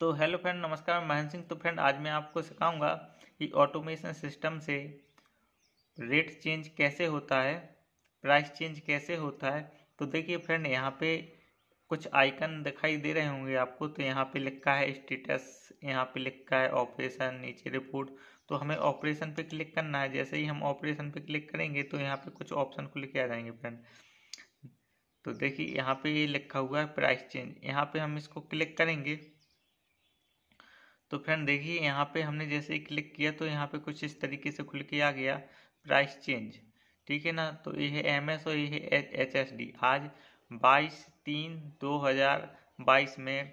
तो hello friend नमस्कार महेंद्र सिंह तो फ्रेंड आज मैं आपको सिखाऊंगा कि ऑटोमेशन सिस्टम से रेट चेंज कैसे होता है प्राइस चेंज कैसे होता है तो देखिए फ्रेंड यहाँ पे कुछ आइकन दिखाई दे रहे होंगे आपको तो यहाँ पे लिखा है स्टेटस यहाँ पे लिखा है ऑपरेशन नीचे रिपोर्ट तो हमें ऑपरेशन पे क्लिक करना है जैसे ही हम ऑपरेशन पे क्लिक करेंगे तो यहाँ पे कुछ ऑप्शन को के आ जाएंगे फ्रेंड तो देखिए यहाँ पे ये लिखा हुआ है प्राइस चेंज यहाँ पे हम इसको क्लिक करेंगे तो फ्रेंड देखिए यहाँ पे हमने जैसे क्लिक किया तो यहाँ पे कुछ इस तरीके से खुल के आ गया प्राइस चेंज ठीक है ना तो ये है एम और ये है एच एस डी आज बाईस तीन दो हज़ार बाईस में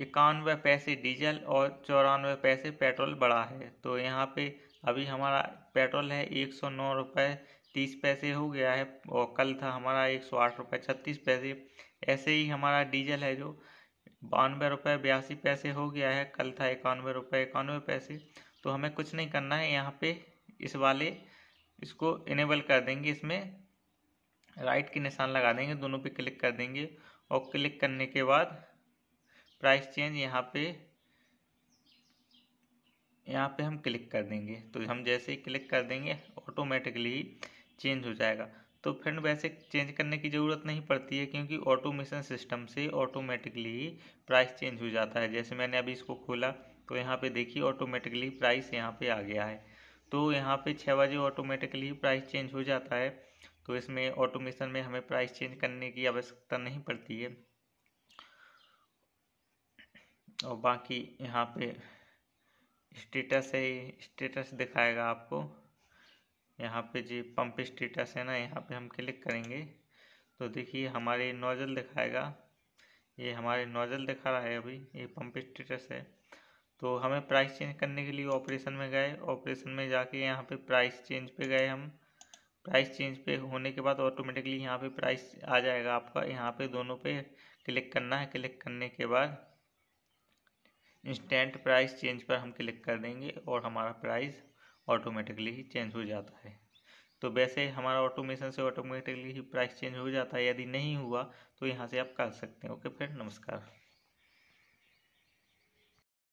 इक्यानवे पैसे डीजल और चौरानवे पैसे पेट्रोल बढ़ा है तो यहाँ पे अभी हमारा पेट्रोल है एक सौ नौ रुपये तीस पैसे हो गया है और कल था हमारा एक सौ आठ रुपये छत्तीस पैसे ऐसे ही हमारा डीजल है जो बानवे रुपये बयासी पैसे हो गया है कल था इक्यानवे रुपये इक्यानवे पैसे तो हमें कुछ नहीं करना है यहाँ पे इस वाले इसको इनेबल कर देंगे इसमें राइट के निशान लगा देंगे दोनों पे क्लिक कर देंगे और क्लिक करने के बाद प्राइस चेंज यहाँ पे यहाँ पे हम क्लिक कर देंगे तो हम जैसे ही क्लिक कर देंगे ऑटोमेटिकली चेंज हो जाएगा तो फ्रेंड वैसे चेंज करने की ज़रूरत नहीं पड़ती है क्योंकि ऑटोमेशन सिस्टम से ऑटोमेटिकली प्राइस चेंज हो जाता है जैसे मैंने अभी इसको खोला तो यहाँ पे देखिए ऑटोमेटिकली प्राइस यहाँ पे आ गया है तो यहाँ पे छः बजे ऑटोमेटिकली प्राइस चेंज हो जाता है तो इसमें ऑटोमेशन में हमें प्राइस चेंज करने की आवश्यकता नहीं पड़ती है और बाकी यहाँ पे स्टेटस है स्टेटस दिखाएगा आपको यहाँ पे जी पंप स्टेटस है ना यहाँ पे हम क्लिक करेंगे तो देखिए हमारे नोज़ल दिखाएगा ये हमारे नोज़ल दिखा रहा है अभी ये पंप स्टेटस है तो हमें प्राइस चेंज करने के लिए ऑपरेशन में गए ऑपरेशन में जाके यहाँ पे प्राइस चेंज पे गए हम प्राइस चेंज पे होने के बाद ऑटोमेटिकली यहाँ पे प्राइस आ जाएगा आपका यहाँ पे दोनों पे क्लिक करना है क्लिक करने के बाद इंस्टेंट प्राइस चेंज पर हम क्लिक कर देंगे और हमारा प्राइस ऑटोमेटिकली ही चेंज हो जाता है तो वैसे हमारा ऑटोमेशन से ऑटोमेटिकली ही प्राइस चेंज हो जाता है यदि नहीं हुआ तो यहाँ से आप कर सकते हैं ओके फ्रेंड नमस्कार